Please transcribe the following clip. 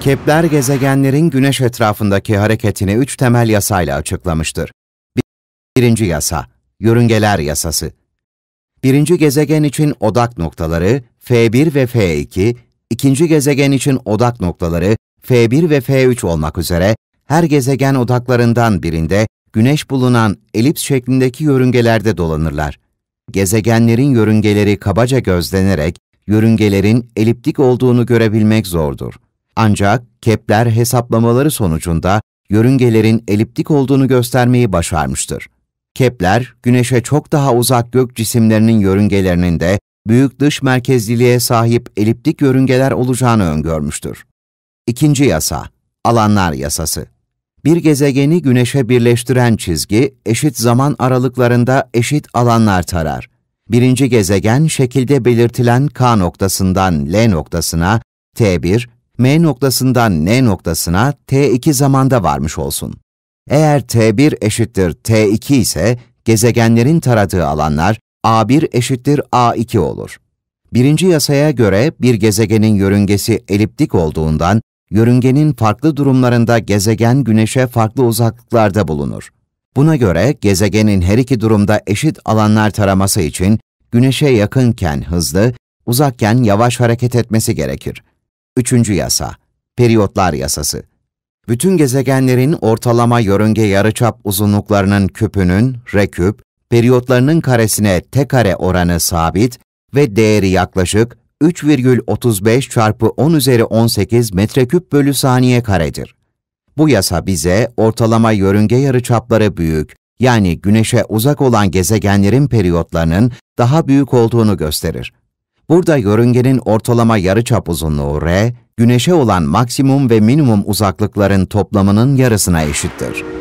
Kepler gezegenlerin güneş etrafındaki hareketini üç temel yasayla açıklamıştır. Birinci yasa, yörüngeler yasası. Birinci gezegen için odak noktaları F1 ve F2, ikinci gezegen için odak noktaları F1 ve F3 olmak üzere her gezegen odaklarından birinde güneş bulunan elips şeklindeki yörüngelerde dolanırlar. Gezegenlerin yörüngeleri kabaca gözlenerek yörüngelerin eliptik olduğunu görebilmek zordur. Ancak Kepler hesaplamaları sonucunda yörüngelerin eliptik olduğunu göstermeyi başarmıştır. Kepler, Güneş'e çok daha uzak gök cisimlerinin yörüngelerinin de büyük dış merkezliliğe sahip eliptik yörüngeler olacağını öngörmüştür. İkinci yasa, alanlar yasası. Bir gezegeni Güneş'e birleştiren çizgi eşit zaman aralıklarında eşit alanlar tarar. Birinci gezegen şekilde belirtilen K noktasından L noktasına T1, M noktasından N noktasına T2 zamanda varmış olsun. Eğer T1 eşittir T2 ise gezegenlerin taradığı alanlar A1 eşittir A2 olur. Birinci yasaya göre bir gezegenin yörüngesi eliptik olduğundan yörüngenin farklı durumlarında gezegen Güneş'e farklı uzaklıklarda bulunur. Buna göre gezegenin her iki durumda eşit alanlar taraması için Güneş'e yakınken hızlı, uzakken yavaş hareket etmesi gerekir. Üçüncü yasa, periyotlar yasası. Bütün gezegenlerin ortalama yörünge yarıçap uzunluklarının küpünün, reküp, periyotlarının karesine t kare oranı sabit ve değeri yaklaşık 3,35 çarpı 10 üzeri 18 metreküp bölü saniye karedir. Bu yasa bize ortalama yörünge yarıçapları büyük, yani güneşe uzak olan gezegenlerin periyotlarının daha büyük olduğunu gösterir. Burada yörüngenin ortalama yarıçap uzunluğu r, güneşe olan maksimum ve minimum uzaklıkların toplamının yarısına eşittir.